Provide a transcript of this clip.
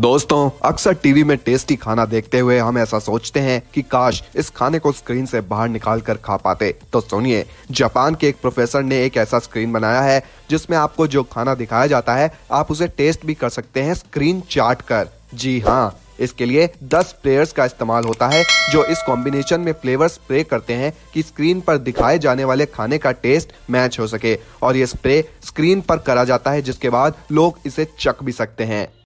दोस्तों अक्सर टीवी में टेस्टी खाना देखते हुए हम ऐसा सोचते हैं कि काश इस खाने को स्क्रीन से बाहर निकाल कर खा पाते तो सुनिए जापान के एक प्रोफेसर ने एक ऐसा स्क्रीन बनाया है जिसमें आपको जो खाना दिखाया जाता है आप उसे टेस्ट भी कर सकते हैं स्क्रीन चाट कर जी हाँ इसके लिए 10 प्लेयर्स का इस्तेमाल होता है जो इस कॉम्बिनेशन में फ्लेवर स्प्रे करते हैं कि स्क्रीन पर दिखाए जाने वाले खाने का टेस्ट मैच हो सके और ये स्प्रे स्क्रीन पर करा जाता है जिसके बाद लोग इसे चख भी सकते हैं